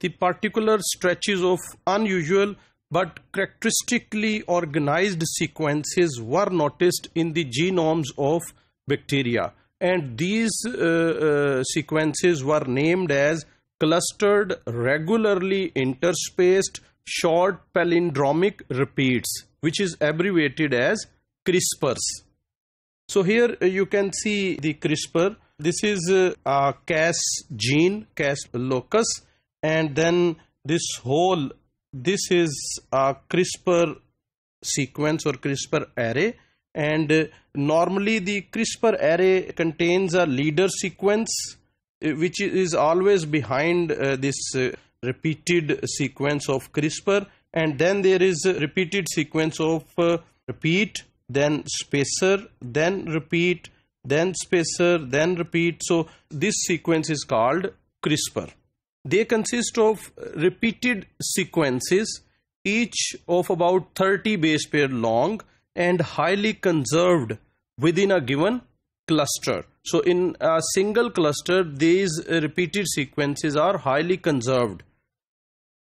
the particular stretches of unusual but characteristically organized sequences were noticed in the genomes of bacteria and these uh, uh, sequences were named as clustered regularly interspaced short palindromic repeats which is abbreviated as crisprs so here uh, you can see the crispr this is uh, a cas gene cas locus and then this whole this is a CRISPR sequence or CRISPR array and normally the CRISPR array contains a leader sequence eh, which is always behind uh, this eh, repeated sequence of CRISPR and then there is a repeated sequence of repeat then spacer then repeat then spacer then repeat so this sequence is called CRISPR they consist of repeated sequences, each of about 30 base pair long and highly conserved within a given cluster. So in a single cluster, these repeated sequences are highly conserved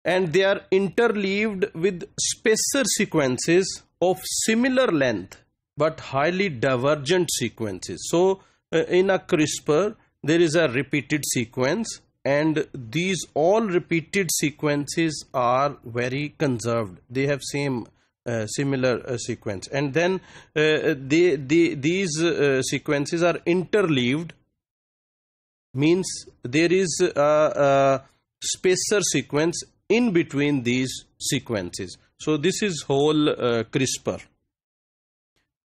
and they are interleaved with spacer sequences of similar length but highly divergent sequences. So uh, in a CRISPR, there is a repeated sequence and these all repeated sequences are very conserved they have same uh, similar uh, sequence and then uh, they, they, these uh, sequences are interleaved means there is a, a, spacer sequence in between these sequences so this is whole uh, CRISPR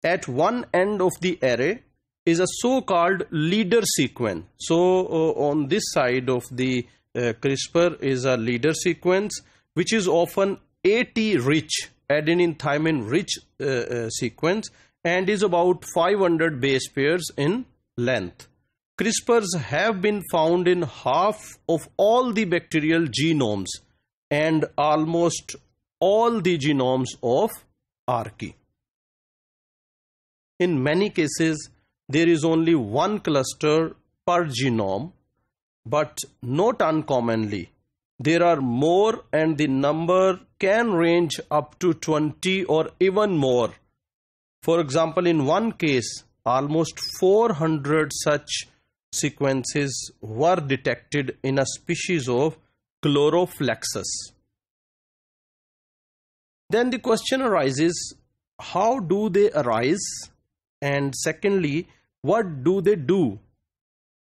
at one end of the array is a so-called leader sequence. So uh, on this side of the uh, CRISPR is a leader sequence which is often AT rich, adenine thymine rich uh, uh, sequence and is about 500 base pairs in length. CRISPRs have been found in half of all the bacterial genomes and almost all the genomes of archaea. In many cases, there is only one cluster per genome, but not uncommonly. There are more and the number can range up to 20 or even more. For example, in one case, almost 400 such sequences were detected in a species of Chloroflexus. Then the question arises, how do they arise? And secondly, what do they do?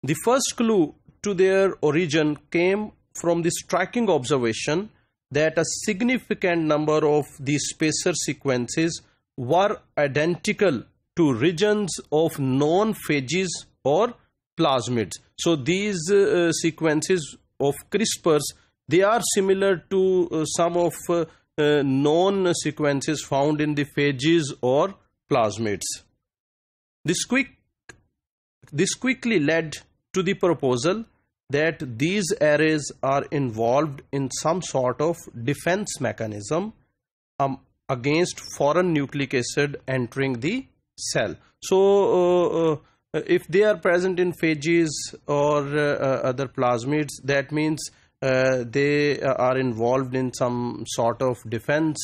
The first clue to their origin came from the striking observation that a significant number of the spacer sequences were identical to regions of known phages or plasmids. So these uh, sequences of CRISPRs, they are similar to uh, some of uh, uh, known sequences found in the phages or plasmids. This quick this quickly led to the proposal that these arrays are involved in some sort of defense mechanism um, against foreign nucleic acid entering the cell. So uh, uh, if they are present in phages or uh, uh other plasmids, that means uh, they uh, are involved in some sort of defense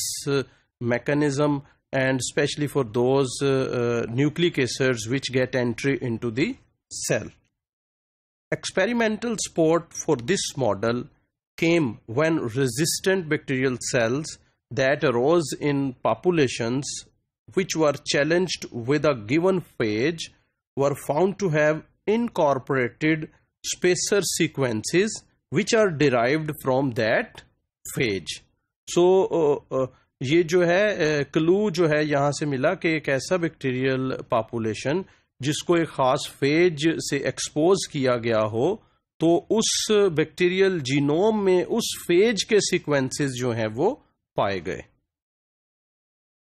mechanism and especially for those uh, uh, nucleic acids which get entry into the cell. Experimental support for this model came when resistant bacterial cells that arose in populations which were challenged with a given phage were found to have incorporated spacer sequences which are derived from that phage. So uh, uh, ये जो है clue जो है यहां से मिला कि एक ऐसा बैक्टीरियल पॉपुलेशन जिसको एक खास फेज से एक्सपोज किया गया हो तो उस बैक्टीरियल जीनोम में उस फेज के सीक्वेंसेस जो हैं वो पाए गए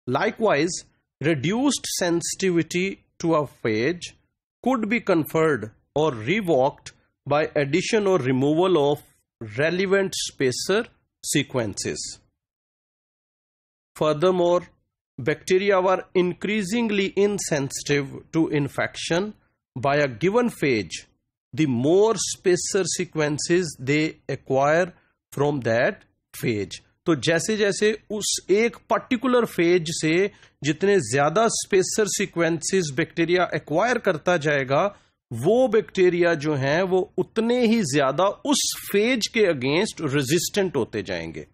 likewise reduced sensitivity to a phage could be conferred or revoked by addition or removal of relevant spacer sequences Furthermore, bacteria were increasingly insensitive to infection by a given phage. The more spacer sequences they acquire from that phage. तो जैसे जैसे उस एक particular phase से जितने ज्यादा spacer sequences bacteria acquire करता जाएगा वो बैक्टीरिया जो हैं वो उतने ही ज्यादा उस फेज के अगेंस्ट रेजिस्टेंट होते जाएंगे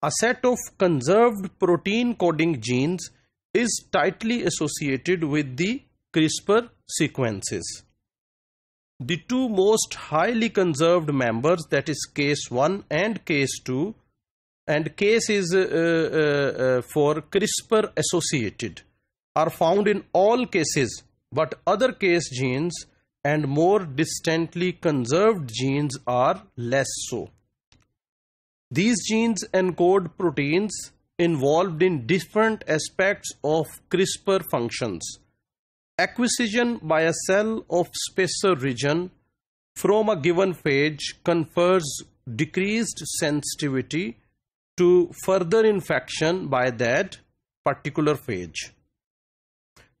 A set of conserved protein coding genes is tightly associated with the CRISPR sequences. The two most highly conserved members that is case 1 and case 2 and case is uh, uh, uh, for CRISPR associated are found in all cases but other case genes and more distantly conserved genes are less so. These genes encode proteins involved in different aspects of CRISPR functions. Acquisition by a cell of spacer region from a given phage confers decreased sensitivity to further infection by that particular phage.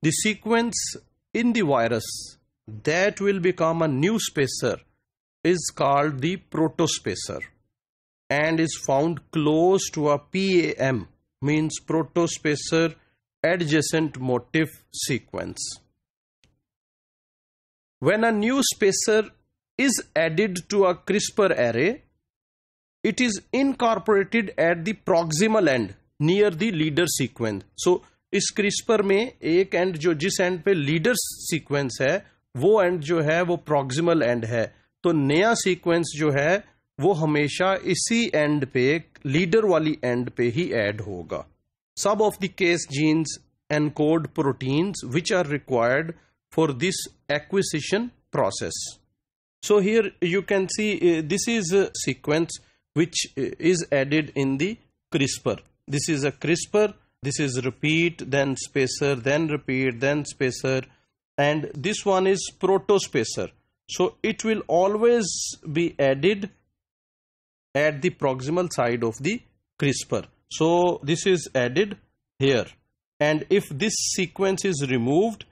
The sequence in the virus that will become a new spacer is called the protospacer. and is found close to a PAM means protospacer adjacent motif sequence. When a new spacer is added to a CRISPR array, it is incorporated at the proximal end near the leader sequence. So इस CRISPR में एक and जो जिस and पे leader sequence है वो and जो है वो प्रॉक्सिमल एंड है तो नया सीक्वेंस जो है वो हमेशा इसी एंड पे लीडर वाली एंड पे ही ऐड होगा सब of the Cas genes encode proteins which are required for this acquisition process. So here you can see uh, this is a sequence which uh, is added in the CRISPR. This is a CRISPR, this is repeat, then spacer, then repeat, then spacer and this one is proto spacer. So it will always be added at the proximal side of the CRISPR. So this is added here and if this sequence is removed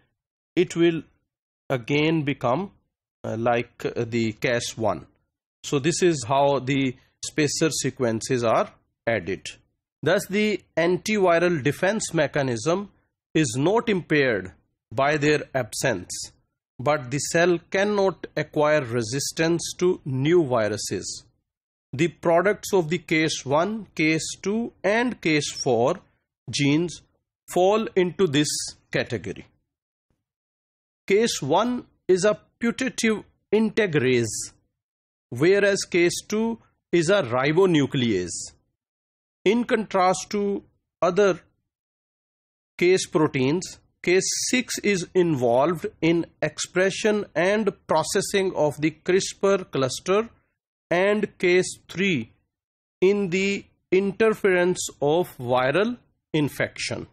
it will again become uh, like uh, the Cas1. So this is how the spacer sequences are added. Thus the antiviral defense mechanism is not impaired by their absence but the cell cannot acquire resistance to new viruses the products of the case 1, case 2 and case 4 genes fall into this category. Case 1 is a putative integrase whereas case 2 is a ribonuclease. In contrast to other case proteins, case 6 is involved in expression and processing of the CRISPR cluster and case 3 in the interference of viral infection.